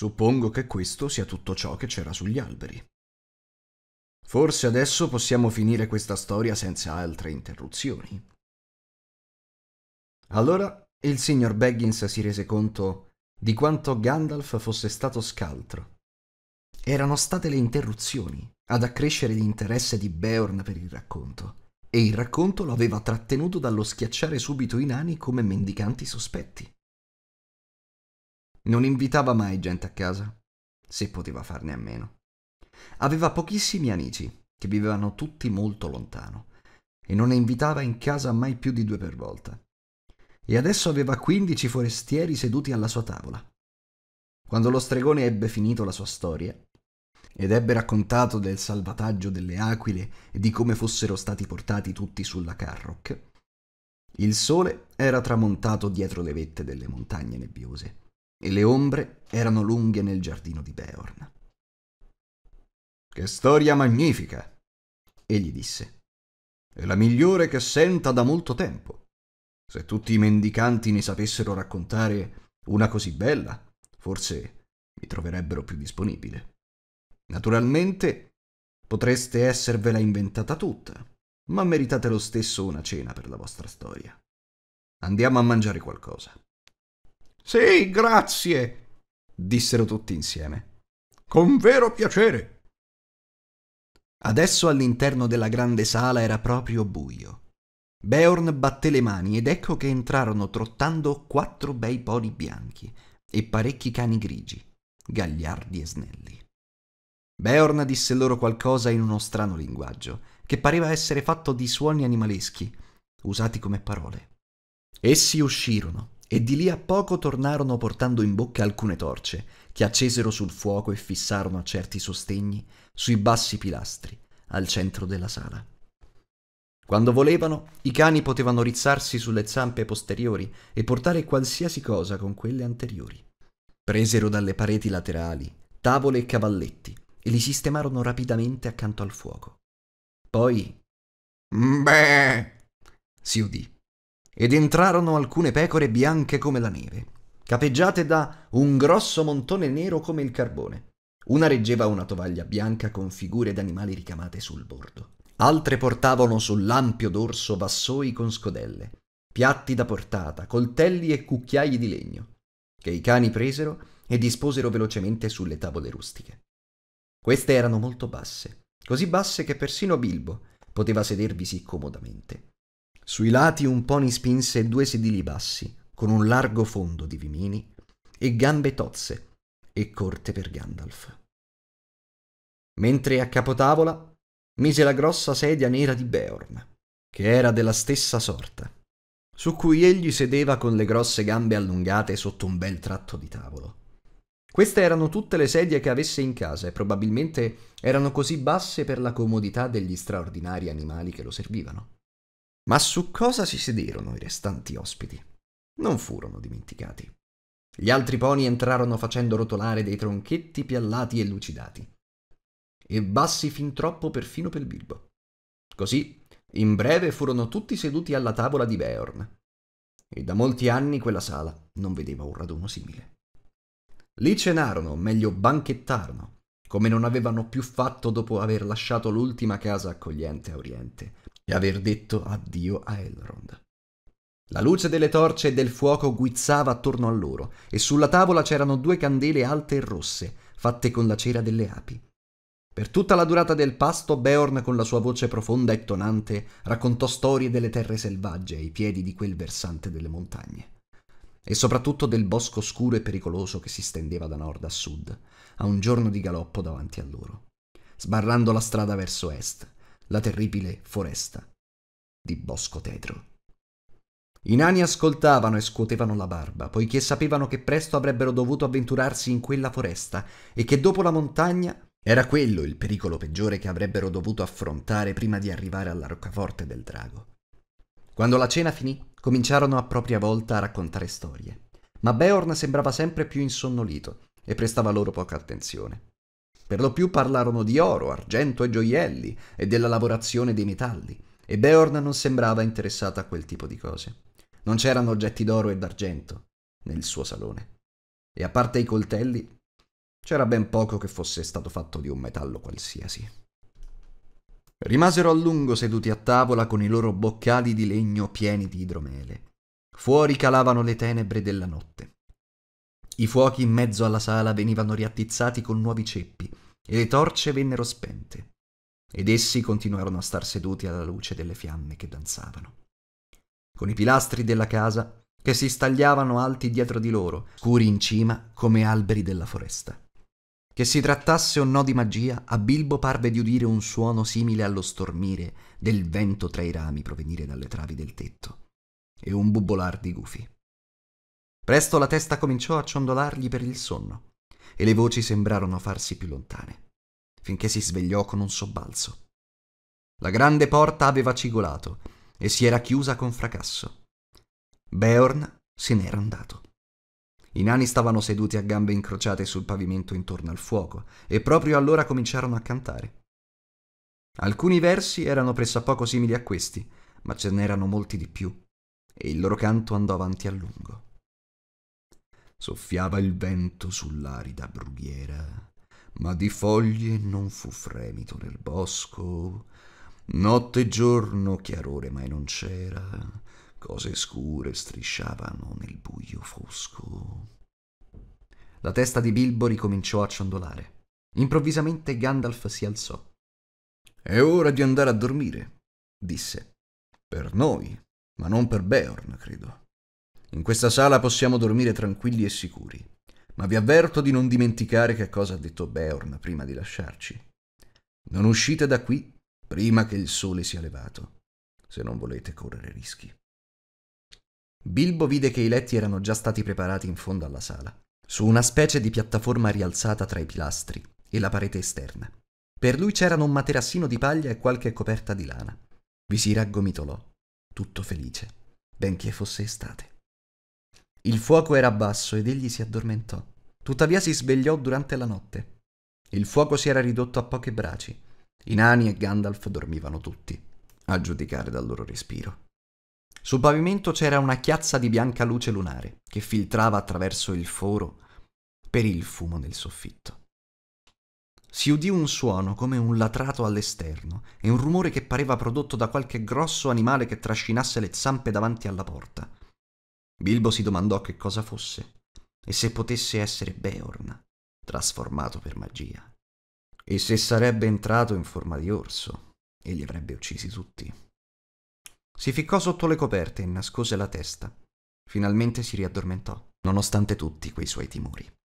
Suppongo che questo sia tutto ciò che c'era sugli alberi. Forse adesso possiamo finire questa storia senza altre interruzioni. Allora il signor Baggins si rese conto di quanto Gandalf fosse stato scaltro. Erano state le interruzioni ad accrescere l'interesse di Beorn per il racconto, e il racconto lo aveva trattenuto dallo schiacciare subito i nani come mendicanti sospetti. Non invitava mai gente a casa, se poteva farne a meno. Aveva pochissimi amici, che vivevano tutti molto lontano, e non ne invitava in casa mai più di due per volta. E adesso aveva quindici forestieri seduti alla sua tavola. Quando lo stregone ebbe finito la sua storia, ed ebbe raccontato del salvataggio delle aquile e di come fossero stati portati tutti sulla Carrock, il sole era tramontato dietro le vette delle montagne nebbiose e le ombre erano lunghe nel giardino di Beorn. Che storia magnifica! egli disse. È la migliore che senta da molto tempo. Se tutti i mendicanti ne sapessero raccontare una così bella, forse mi troverebbero più disponibile. Naturalmente potreste esservela inventata tutta, ma meritate lo stesso una cena per la vostra storia. Andiamo a mangiare qualcosa. Sì, grazie, dissero tutti insieme. Con vero piacere. Adesso all'interno della grande sala era proprio buio. Beorn batté le mani ed ecco che entrarono trottando quattro bei poli bianchi e parecchi cani grigi, gagliardi e snelli. Beorn disse loro qualcosa in uno strano linguaggio, che pareva essere fatto di suoni animaleschi, usati come parole. Essi uscirono, e di lì a poco tornarono portando in bocca alcune torce, che accesero sul fuoco e fissarono a certi sostegni sui bassi pilastri, al centro della sala. Quando volevano, i cani potevano rizzarsi sulle zampe posteriori e portare qualsiasi cosa con quelle anteriori. Presero dalle pareti laterali tavole e cavalletti e li sistemarono rapidamente accanto al fuoco. Poi... Beh! si udì ed entrarono alcune pecore bianche come la neve, capeggiate da un grosso montone nero come il carbone. Una reggeva una tovaglia bianca con figure d'animali ricamate sul bordo. Altre portavano sull'ampio dorso vassoi con scodelle, piatti da portata, coltelli e cucchiai di legno, che i cani presero e disposero velocemente sulle tavole rustiche. Queste erano molto basse, così basse che persino Bilbo poteva sedervisi comodamente. Sui lati un pony spinse due sedili bassi, con un largo fondo di vimini e gambe tozze e corte per Gandalf. Mentre a capotavola mise la grossa sedia nera di Beorn, che era della stessa sorta, su cui egli sedeva con le grosse gambe allungate sotto un bel tratto di tavolo. Queste erano tutte le sedie che avesse in casa e probabilmente erano così basse per la comodità degli straordinari animali che lo servivano. Ma su cosa si sederono i restanti ospiti? Non furono dimenticati. Gli altri poni entrarono facendo rotolare dei tronchetti piallati e lucidati. E bassi fin troppo perfino per Bilbo. Così, in breve, furono tutti seduti alla tavola di Beorn. E da molti anni quella sala non vedeva un raduno simile. Lì cenarono, meglio banchettarono, come non avevano più fatto dopo aver lasciato l'ultima casa accogliente a Oriente, e aver detto addio a Elrond. La luce delle torce e del fuoco guizzava attorno a loro, e sulla tavola c'erano due candele alte e rosse, fatte con la cera delle api. Per tutta la durata del pasto, Beorn, con la sua voce profonda e tonante, raccontò storie delle terre selvagge ai piedi di quel versante delle montagne. E soprattutto del bosco scuro e pericoloso che si stendeva da nord a sud, a un giorno di galoppo davanti a loro, sbarrando la strada verso est, la terribile foresta di Bosco Tetro. I nani ascoltavano e scuotevano la barba, poiché sapevano che presto avrebbero dovuto avventurarsi in quella foresta e che dopo la montagna era quello il pericolo peggiore che avrebbero dovuto affrontare prima di arrivare alla roccaforte del drago. Quando la cena finì, cominciarono a propria volta a raccontare storie, ma Beorn sembrava sempre più insonnolito e prestava loro poca attenzione. Per lo più parlarono di oro, argento e gioielli e della lavorazione dei metalli, e Beorn non sembrava interessata a quel tipo di cose. Non c'erano oggetti d'oro e d'argento nel suo salone. E a parte i coltelli, c'era ben poco che fosse stato fatto di un metallo qualsiasi. Rimasero a lungo seduti a tavola con i loro boccali di legno pieni di idromele. Fuori calavano le tenebre della notte. I fuochi in mezzo alla sala venivano riattizzati con nuovi ceppi e le torce vennero spente, ed essi continuarono a star seduti alla luce delle fiamme che danzavano. Con i pilastri della casa che si stagliavano alti dietro di loro, scuri in cima come alberi della foresta. Che si trattasse o no di magia, a Bilbo parve di udire un suono simile allo stormire del vento tra i rami provenire dalle travi del tetto, e un bubbolar di gufi. Presto la testa cominciò a ciondolargli per il sonno, e le voci sembrarono farsi più lontane, finché si svegliò con un sobbalzo. La grande porta aveva cigolato e si era chiusa con fracasso. Beorn se n'era andato. I nani stavano seduti a gambe incrociate sul pavimento intorno al fuoco e proprio allora cominciarono a cantare. Alcuni versi erano pressappoco simili a questi, ma ce n'erano molti di più, e il loro canto andò avanti a lungo. Soffiava il vento sull'arida brughiera, ma di foglie non fu fremito nel bosco. Notte e giorno chiarore mai non c'era, cose scure strisciavano nel buio fosco. La testa di Bilbo ricominciò a ciondolare. Improvvisamente Gandalf si alzò. È ora di andare a dormire, disse. Per noi, ma non per Beorn, credo. In questa sala possiamo dormire tranquilli e sicuri, ma vi avverto di non dimenticare che cosa ha detto Beorn prima di lasciarci. Non uscite da qui prima che il sole sia levato, se non volete correre rischi. Bilbo vide che i letti erano già stati preparati in fondo alla sala, su una specie di piattaforma rialzata tra i pilastri e la parete esterna. Per lui c'erano un materassino di paglia e qualche coperta di lana. Vi si raggomitolò, tutto felice, benché fosse estate. Il fuoco era basso ed egli si addormentò. Tuttavia si svegliò durante la notte. Il fuoco si era ridotto a poche braci. nani e Gandalf dormivano tutti, a giudicare dal loro respiro. Sul pavimento c'era una chiazza di bianca luce lunare che filtrava attraverso il foro per il fumo del soffitto. Si udì un suono come un latrato all'esterno e un rumore che pareva prodotto da qualche grosso animale che trascinasse le zampe davanti alla porta. Bilbo si domandò che cosa fosse e se potesse essere Beorn, trasformato per magia. E se sarebbe entrato in forma di orso e li avrebbe uccisi tutti. Si ficcò sotto le coperte e nascose la testa. Finalmente si riaddormentò, nonostante tutti quei suoi timori.